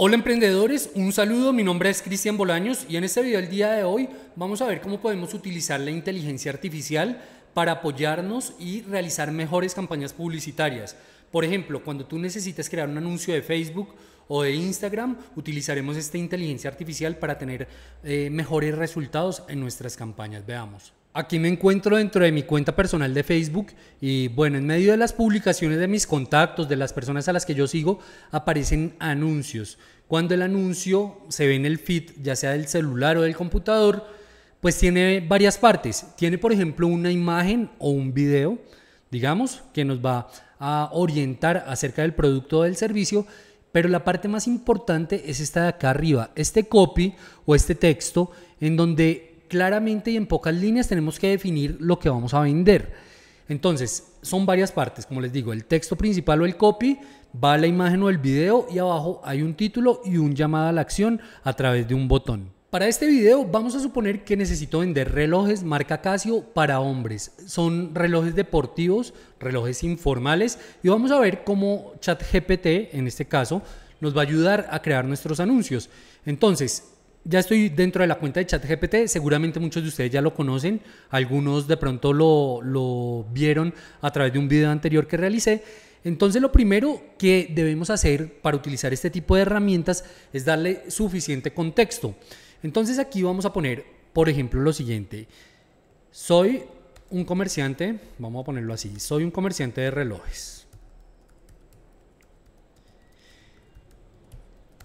Hola emprendedores, un saludo, mi nombre es Cristian Bolaños y en este video del día de hoy vamos a ver cómo podemos utilizar la inteligencia artificial para apoyarnos y realizar mejores campañas publicitarias. Por ejemplo, cuando tú necesitas crear un anuncio de Facebook o de Instagram, utilizaremos esta inteligencia artificial para tener eh, mejores resultados en nuestras campañas. Veamos. Aquí me encuentro dentro de mi cuenta personal de Facebook y bueno, en medio de las publicaciones de mis contactos, de las personas a las que yo sigo, aparecen anuncios. Cuando el anuncio se ve en el feed, ya sea del celular o del computador, pues tiene varias partes. Tiene por ejemplo una imagen o un video, digamos, que nos va a orientar acerca del producto o del servicio, pero la parte más importante es esta de acá arriba, este copy o este texto en donde claramente y en pocas líneas tenemos que definir lo que vamos a vender. Entonces, son varias partes, como les digo, el texto principal o el copy, va a la imagen o el video y abajo hay un título y un llamado a la acción a través de un botón. Para este video vamos a suponer que necesito vender relojes marca Casio para hombres. Son relojes deportivos, relojes informales y vamos a ver cómo ChatGPT en este caso nos va a ayudar a crear nuestros anuncios. Entonces, ya estoy dentro de la cuenta de ChatGPT, seguramente muchos de ustedes ya lo conocen, algunos de pronto lo, vieron a través de un video anterior que realicé. Entonces lo primero que debemos hacer para utilizar este tipo de herramientas es darle suficiente contexto. Entonces aquí vamos a poner, por ejemplo, lo siguiente. Soy un comerciante, vamos a ponerlo así, soy un comerciante de relojes.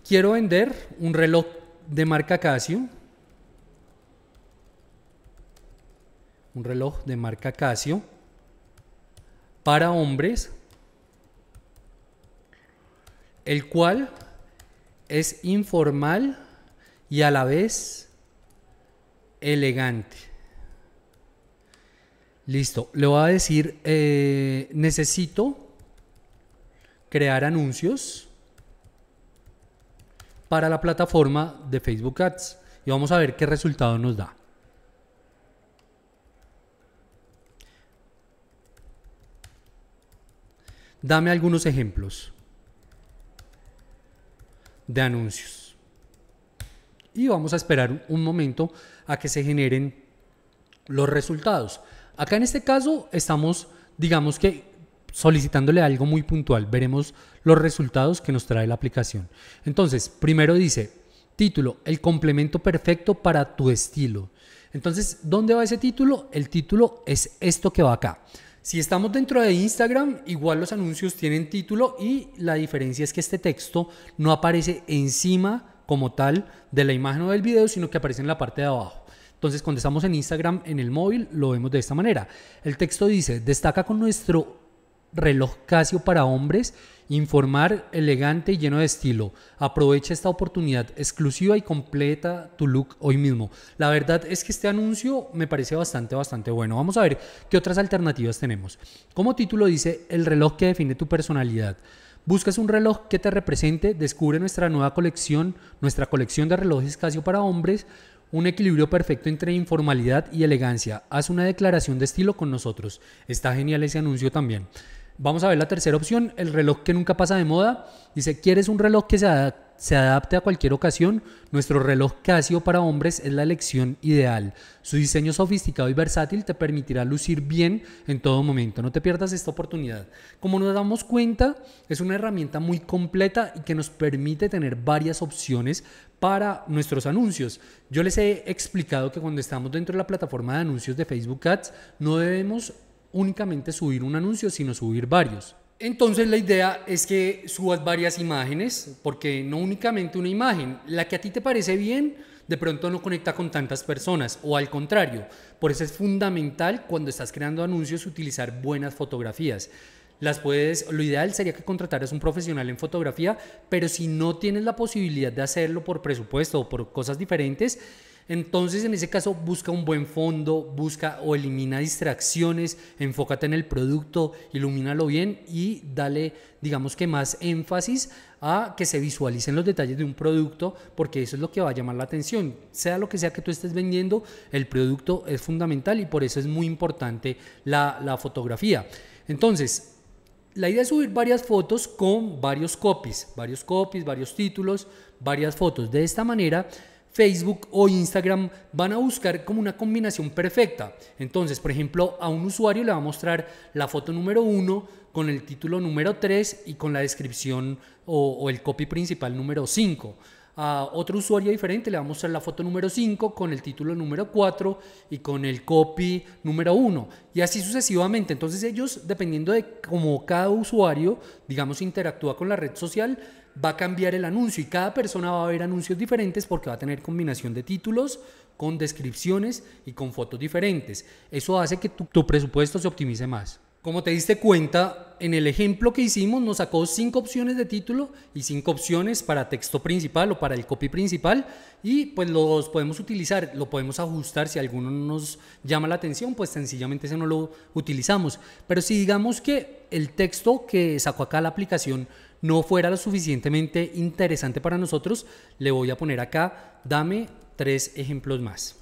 Quiero vender un reloj de marca Casio. Un reloj de marca Casio. Para hombres. El cual es informal y a la vez elegante. Listo, le voy a decir, eh, necesito crear anuncios para la plataforma de Facebook Ads y vamos a ver qué resultado nos da. Dame algunos ejemplos de anuncios. Y vamos a esperar un momento a que se generen los resultados. Acá en este caso estamos, digamos que solicitándole algo muy puntual. Veremos los resultados que nos trae la aplicación. Entonces, primero dice, título, el complemento perfecto para tu estilo. Entonces, ¿dónde va ese título? El título es esto que va acá. Si estamos dentro de Instagram, igual los anuncios tienen título y la diferencia es que este texto no aparece encima como tal de la imagen o del video, sino que aparece en la parte de abajo. Entonces, cuando estamos en Instagram en el móvil, lo vemos de esta manera. El texto dice, destaca con nuestro reloj Casio para hombres, informar, elegante y lleno de estilo. Aprovecha esta oportunidad exclusiva y completa tu look hoy mismo. La verdad es que este anuncio me parece bastante, bastante bueno. Vamos a ver qué otras alternativas tenemos. Como título dice, el reloj que define tu personalidad. ¿Buscas un reloj que te represente? Descubre nuestra nueva colección, nuestra colección de relojes Casio para hombres, un equilibrio perfecto entre informalidad y elegancia. Haz una declaración de estilo con nosotros. Está genial ese anuncio también. Vamos a ver la tercera opción, el reloj que nunca pasa de moda. Dice, ¿quieres un reloj que se, se, adapte a cualquier ocasión? Nuestro reloj Casio para hombres es la elección ideal. Su diseño sofisticado y versátil te permitirá lucir bien en todo momento. No te pierdas esta oportunidad. Como nos damos cuenta, es una herramienta muy completa y que nos permite tener varias opciones para nuestros anuncios. Yo les he explicado que cuando estamos dentro de la plataforma de anuncios de Facebook Ads, no debemos únicamente subir un anuncio, sino subir varios. Entonces la idea es que subas varias imágenes, porque no únicamente una imagen, la que a ti te parece bien, de pronto no conecta con tantas personas, o al contrario. Por eso es fundamental cuando estás creando anuncios utilizar buenas fotografías. Las puedes, lo ideal sería que contrataras un profesional en fotografía, pero si no tienes la posibilidad de hacerlo por presupuesto o por cosas diferentes, entonces, en ese caso, busca un buen fondo, busca o elimina distracciones, enfócate en el producto, ilumínalo bien y dale, digamos que más énfasis a que se visualicen los detalles de un producto, porque eso es lo que va a llamar la atención. Sea lo que sea que tú estés vendiendo, el producto es fundamental y por eso es muy importante la, fotografía. Entonces, la idea es subir varias fotos con varios copies, varios copies, varios títulos, varias fotos. De esta manera Facebook o Instagram van a buscar como una combinación perfecta. Entonces, por ejemplo, a un usuario le va a mostrar la foto número 1 con el título número 3 y con la descripción o, el copy principal número 5 a otro usuario diferente le va a mostrar la foto número 5 con el título número 4 y con el copy número 1 y así sucesivamente. Entonces ellos, dependiendo de cómo cada usuario, digamos, interactúa con la red social, va a cambiar el anuncio y cada persona va a ver anuncios diferentes porque va a tener combinación de títulos con descripciones y con fotos diferentes. Eso hace que tu, presupuesto se optimice más. Como te diste cuenta, en el ejemplo que hicimos nos sacó cinco opciones de título y cinco opciones para texto principal o para el copy principal y pues los podemos utilizar, lo podemos ajustar si alguno nos llama la atención, pues sencillamente ese no lo utilizamos. Pero si digamos que el texto que sacó acá la aplicación no fuera lo suficientemente interesante para nosotros, le voy a poner acá, dame tres ejemplos más.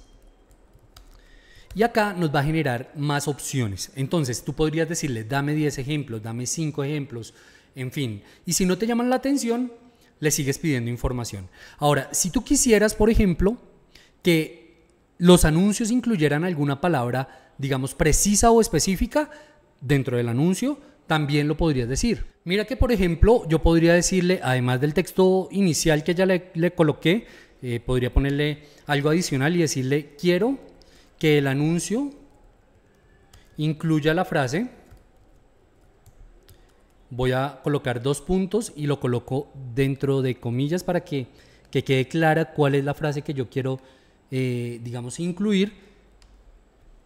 Y acá nos va a generar más opciones. Entonces tú podrías decirle, dame 10 ejemplos, dame 5 ejemplos, en fin. Y si no te llaman la atención, le sigues pidiendo información. Ahora, si tú quisieras, por ejemplo, que los anuncios incluyeran alguna palabra, digamos, precisa o específica dentro del anuncio, también lo podrías decir. Mira que, por ejemplo, yo podría decirle, además del texto inicial que ya le, coloqué, eh, podría ponerle algo adicional y decirle, quiero que el anuncio incluya la frase. Voy a colocar dos puntos y lo coloco dentro de comillas para que, quede clara cuál es la frase que yo quiero, eh, digamos, incluir.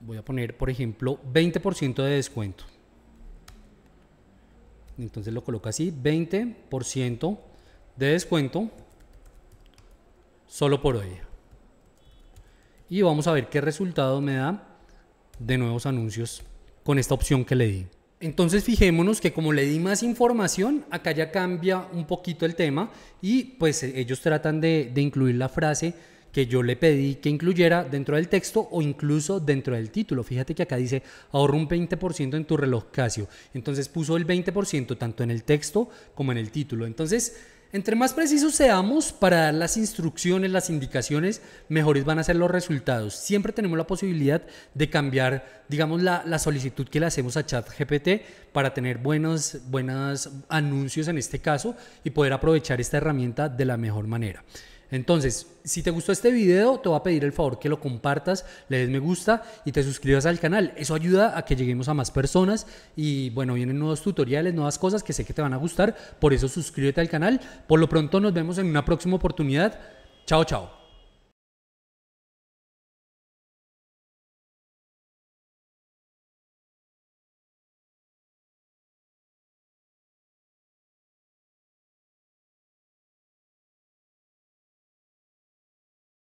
Voy a poner, por ejemplo, 20% de descuento. Entonces lo coloco así, 20% de descuento solo por hoy y vamos a ver qué resultado me da de nuevos anuncios con esta opción que le di. Entonces fijémonos que como le di más información, acá ya cambia un poquito el tema y pues e, ellos tratan de, incluir la frase que yo le pedí que incluyera dentro del texto o incluso dentro del título. Fíjate que acá dice ahorra un 20% en tu reloj Casio. Entonces puso el 20% tanto en el texto como en el título. Entonces entre más precisos seamos para dar las instrucciones, las indicaciones, mejores van a ser los resultados. Siempre tenemos la posibilidad de cambiar, digamos, la, solicitud que le hacemos a ChatGPT para tener buenos, buenos anuncios en este caso y poder aprovechar esta herramienta de la mejor manera. Entonces, si te gustó este video, te voy a pedir el favor que lo compartas, le des me gusta y te suscribas al canal. Eso ayuda a que lleguemos a más personas y bueno, vienen nuevos tutoriales, nuevas cosas que sé que te van a gustar. Por eso suscríbete al canal. Por lo pronto nos vemos en una próxima oportunidad. Chao, chao.